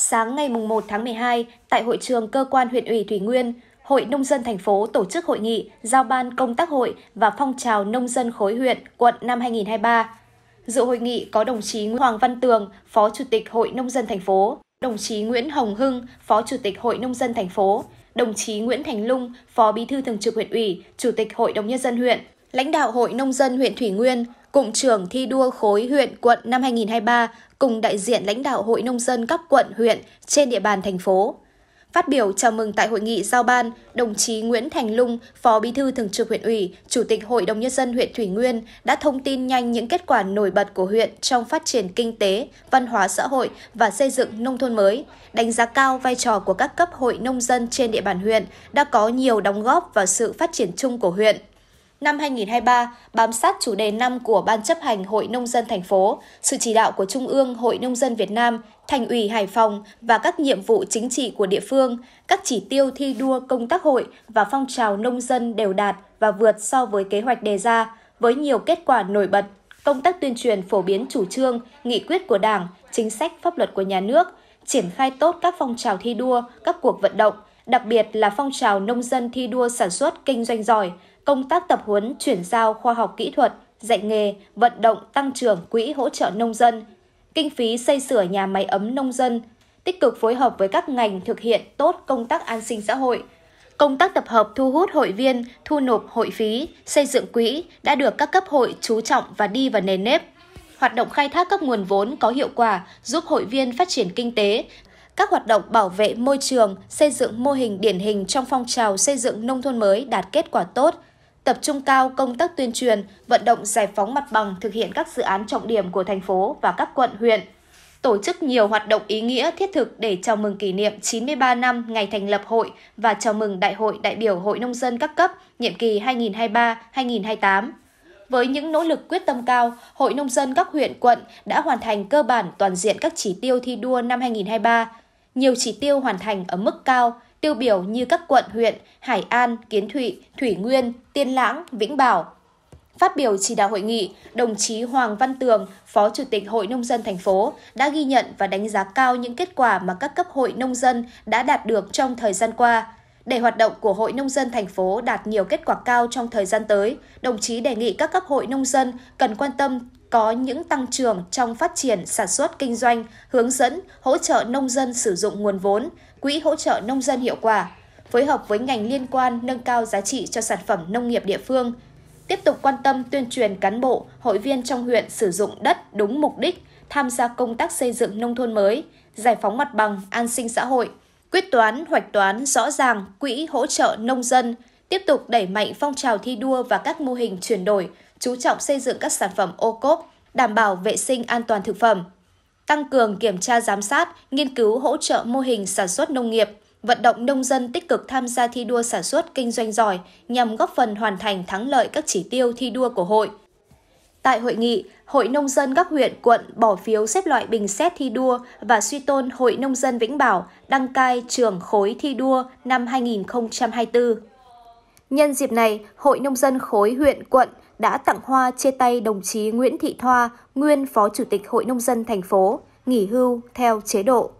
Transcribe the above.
sáng ngày 1 tháng 12 tại hội trường cơ quan huyện ủy Thủy Nguyên, Hội Nông dân thành phố tổ chức hội nghị giao ban công tác hội và phong trào nông dân khối huyện, quận năm 2023. Dự hội nghị có đồng chí Nguyễn Hoàng Văn Tường, Phó Chủ tịch Hội Nông dân thành phố, đồng chí Nguyễn Hồng Hưng, Phó Chủ tịch Hội Nông dân thành phố, đồng chí Nguyễn Thành Lung, Phó Bí thư Thường trực huyện ủy, Chủ tịch Hội đồng Nhân dân huyện, lãnh đạo Hội Nông dân huyện Thủy Nguyên, Cụm trưởng thi đua khối huyện quận năm 2023 cùng đại diện lãnh đạo Hội Nông dân các quận, huyện trên địa bàn thành phố. Phát biểu chào mừng tại hội nghị giao ban, đồng chí Nguyễn Thành Lung, Phó Bí thư Thường trực huyện ủy, Chủ tịch Hội đồng Nhân dân huyện Thủy Nguyên đã thông tin nhanh những kết quả nổi bật của huyện trong phát triển kinh tế, văn hóa xã hội và xây dựng nông thôn mới, đánh giá cao vai trò của các cấp hội nông dân trên địa bàn huyện đã có nhiều đóng góp vào sự phát triển chung của huyện năm 2023 bám sát chủ đề năm của Ban chấp hành Hội Nông dân thành phố, sự chỉ đạo của Trung ương Hội Nông dân Việt Nam, Thành ủy Hải Phòng và các nhiệm vụ chính trị của địa phương, các chỉ tiêu thi đua công tác hội và phong trào nông dân đều đạt và vượt so với kế hoạch đề ra, với nhiều kết quả nổi bật. Công tác tuyên truyền phổ biến chủ trương, nghị quyết của Đảng, chính sách pháp luật của nhà nước, triển khai tốt các phong trào thi đua, các cuộc vận động, đặc biệt là phong trào nông dân thi đua sản xuất kinh doanh giỏi, công tác tập huấn chuyển giao khoa học kỹ thuật, dạy nghề, vận động tăng trưởng quỹ hỗ trợ nông dân, kinh phí xây sửa nhà máy ấm nông dân, tích cực phối hợp với các ngành thực hiện tốt công tác an sinh xã hội. Công tác tập hợp thu hút hội viên, thu nộp hội phí, xây dựng quỹ đã được các cấp hội chú trọng và đi vào nền nếp. Hoạt động khai thác các nguồn vốn có hiệu quả giúp hội viên phát triển kinh tế, các hoạt động bảo vệ môi trường, xây dựng mô hình điển hình trong phong trào xây dựng nông thôn mới đạt kết quả tốt – tập trung cao công tác tuyên truyền, vận động giải phóng mặt bằng thực hiện các dự án trọng điểm của thành phố và các quận, huyện. Tổ chức nhiều hoạt động ý nghĩa thiết thực để chào mừng kỷ niệm 93 năm ngày thành lập hội và chào mừng Đại hội đại biểu Hội Nông dân các cấp nhiệm kỳ 2023-2028. Với những nỗ lực quyết tâm cao, Hội Nông dân các huyện, quận đã hoàn thành cơ bản toàn diện các chỉ tiêu thi đua năm 2023. Nhiều chỉ tiêu hoàn thành ở mức cao, tiêu biểu như các quận, huyện Hải An, Kiến Thụy, Thủy Nguyên, Tiên Lãng, Vĩnh Bảo. Phát biểu chỉ đạo hội nghị, đồng chí Hoàng Văn Tường, Phó Chủ tịch Hội Nông dân thành phố, đã ghi nhận và đánh giá cao những kết quả mà các cấp hội nông dân đã đạt được trong thời gian qua. Để hoạt động của Hội Nông dân thành phố đạt nhiều kết quả cao trong thời gian tới, đồng chí đề nghị các cấp hội nông dân cần quan tâm có những tăng trưởng trong phát triển sản xuất kinh doanh, hướng dẫn, hỗ trợ nông dân sử dụng nguồn vốn, Quỹ hỗ trợ nông dân hiệu quả, phối hợp với ngành liên quan nâng cao giá trị cho sản phẩm nông nghiệp địa phương, tiếp tục quan tâm tuyên truyền cán bộ, hội viên trong huyện sử dụng đất đúng mục đích, tham gia công tác xây dựng nông thôn mới, giải phóng mặt bằng, an sinh xã hội, quyết toán, hoạch toán rõ ràng quỹ hỗ trợ nông dân, tiếp tục đẩy mạnh phong trào thi đua và các mô hình chuyển đổi, chú trọng xây dựng các sản phẩm ô cốp, đảm bảo vệ sinh an toàn thực phẩm, tăng cường kiểm tra giám sát, nghiên cứu hỗ trợ mô hình sản xuất nông nghiệp, vận động nông dân tích cực tham gia thi đua sản xuất kinh doanh giỏi nhằm góp phần hoàn thành thắng lợi các chỉ tiêu thi đua của hội. Tại hội nghị, Hội Nông dân các huyện, quận bỏ phiếu xếp loại bình xét thi đua và suy tôn Hội Nông dân Vĩnh Bảo đăng cai trưởng khối thi đua năm 2024. Nhân dịp này, Hội Nông dân khối huyện, quận đã tặng hoa chia tay đồng chí Nguyễn Thị Thoa, nguyên Phó Chủ tịch Hội Nông dân thành phố, nghỉ hưu theo chế độ